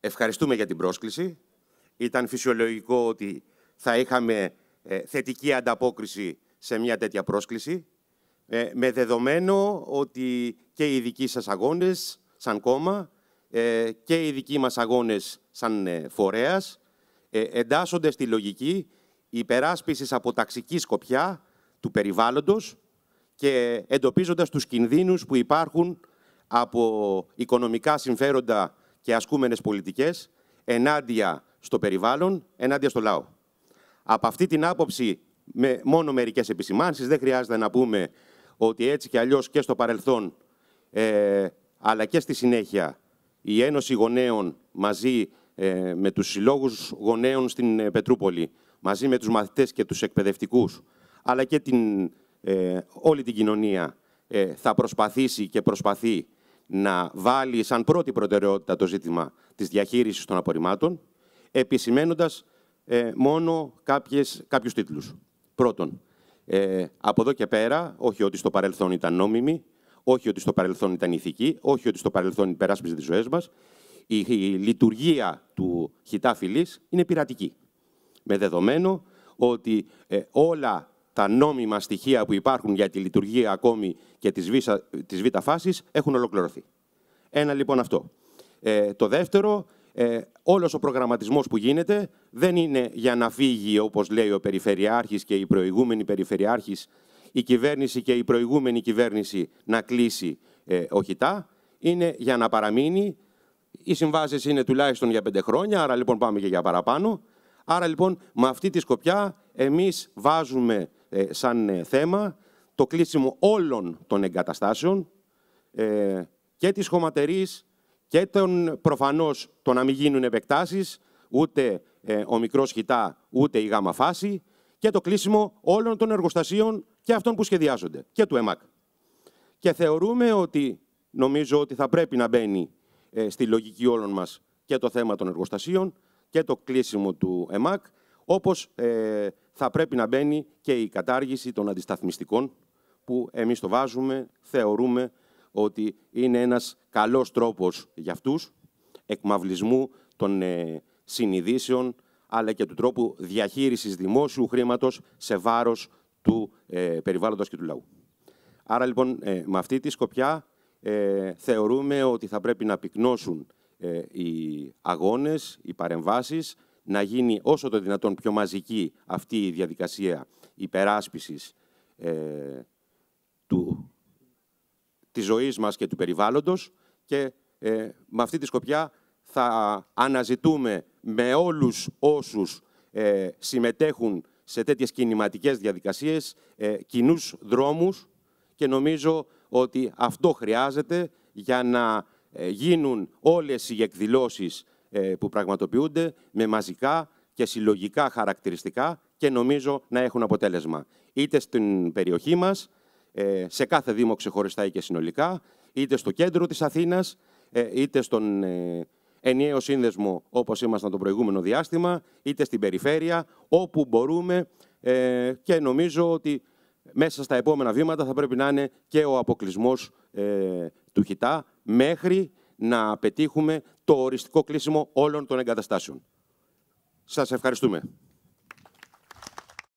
Ευχαριστούμε για την πρόσκληση. Ήταν φυσιολογικό ότι θα είχαμε ε, θετική ανταπόκριση σε μια τέτοια πρόσκληση, ε, με δεδομένο ότι και οι δικοί σας αγώνες σαν κόμμα ε, και οι δικοί μας αγώνες σαν φορέας εντάσσονται στη λογική υπεράσπισης από ταξική σκοπιά του περιβάλλοντος και εντοπίζοντας τους κινδύνους που υπάρχουν από οικονομικά συμφέροντα και ασκούμενες πολιτικές ενάντια στο περιβάλλον, ενάντια στο λαό. Από αυτή την άποψη, με μόνο μερικές επισημάνσεις, δεν χρειάζεται να πούμε ότι έτσι και αλλιώς και στο παρελθόν, ε, αλλά και στη συνέχεια, η Ένωση Γονέων μαζί ε, με τους συλλόγους γονέων στην ε, Πετρούπολη, μαζί με τους μαθητές και τους εκπαιδευτικούς, αλλά και την, όλη την κοινωνία, θα προσπαθήσει και προσπαθεί να βάλει σαν πρώτη προτεραιότητα το ζήτημα της διαχείρισης των απορριμμάτων, επισημένοντας ε, μόνο κάποιες, κάποιους τίτλους. Πρώτον, ε, από εδώ και πέρα, όχι ότι στο παρελθόν ήταν νόμιμη, όχι ότι στο παρελθόν ήταν ηθική, όχι ότι στο παρελθόν υπεράσπιζε τις ζωές μας, η, λειτουργία του χιτάφιλης είναι πειρατική. Με δεδομένο ότι ε, όλα τα νόμιμα στοιχεία που υπάρχουν για τη λειτουργία ακόμη και της, β' φάσης έχουν ολοκληρωθεί. Ένα λοιπόν αυτό. Ε, το δεύτερο, ε, όλος ο προγραμματισμός που γίνεται δεν είναι για να φύγει, όπως λέει ο Περιφερειάρχης και η προηγούμενη Περιφερειάρχης, η κυβέρνηση και η προηγούμενη κυβέρνηση να κλείσει ε, οχητά, είναι για να παραμείνει. Οι συμβάσεις είναι τουλάχιστον για πέντε χρόνια, άρα λοιπόν πάμε και για παραπάνω. Άρα λοιπόν με αυτή τη σκοπιά εμείς βάζουμε ε, σαν ε, θέμα το κλείσιμο όλων των εγκαταστάσεων ε, και της χωματερής και τον προφανώς το να μην γίνουν επεκτάσεις ούτε ο μικρός χιτά ούτε η γάμα φάση και το κλείσιμο όλων των εργοστασίων και αυτών που σχεδιάζονται και του ΕΜΑΚ. Και θεωρούμε ότι νομίζω ότι θα πρέπει να μπαίνει στη λογική όλων μας και το θέμα των εργοστασίων και το κλείσιμο του ΕΜΑΚ, όπως θα πρέπει να μπαίνει και η κατάργηση των αντισταθμιστικών που εμείς το βάζουμε, θεωρούμε ότι είναι ένας καλός τρόπος για αυτούς εκμαυλισμού των ε, συνειδήσεων αλλά και του τρόπου διαχείρισης δημόσιου χρήματος σε βάρος του ε, περιβάλλοντος και του λαού. Άρα λοιπόν ε, με αυτή τη σκοπιά ε, θεωρούμε ότι θα πρέπει να πυκνώσουν ε, οι αγώνες, οι παρεμβάσεις να γίνει όσο το δυνατόν πιο μαζική αυτή η διαδικασία υπεράσπισης ε, του, της ζωής μας και του περιβάλλοντος και ε, με αυτή τη σκοπιά θα αναζητούμε με όλους όσους ε, συμμετέχουν σε τέτοιες κινηματικές διαδικασίες ε, κοινούς δρόμους και νομίζω ότι αυτό χρειάζεται για να ε, γίνουν όλες οι εκδηλώσεις ε, που πραγματοποιούνται με μαζικά και συλλογικά χαρακτηριστικά και νομίζω να έχουν αποτέλεσμα. Είτε στην περιοχή μας, ε, σε κάθε δήμο ξεχωριστά ή και συνολικά, είτε στο κέντρο της Αθήνας, ε, είτε στον ενιαίο σύνδεσμο όπως ήμασταν το προηγούμενο διάστημα, είτε στην περιφέρεια, όπου μπορούμε και νομίζω ότι μέσα στα επόμενα βήματα θα πρέπει να είναι και ο αποκλεισμός του ΧΙΤΑ μέχρι να πετύχουμε το οριστικό κλείσιμο όλων των εγκαταστάσεων. Σας ευχαριστούμε.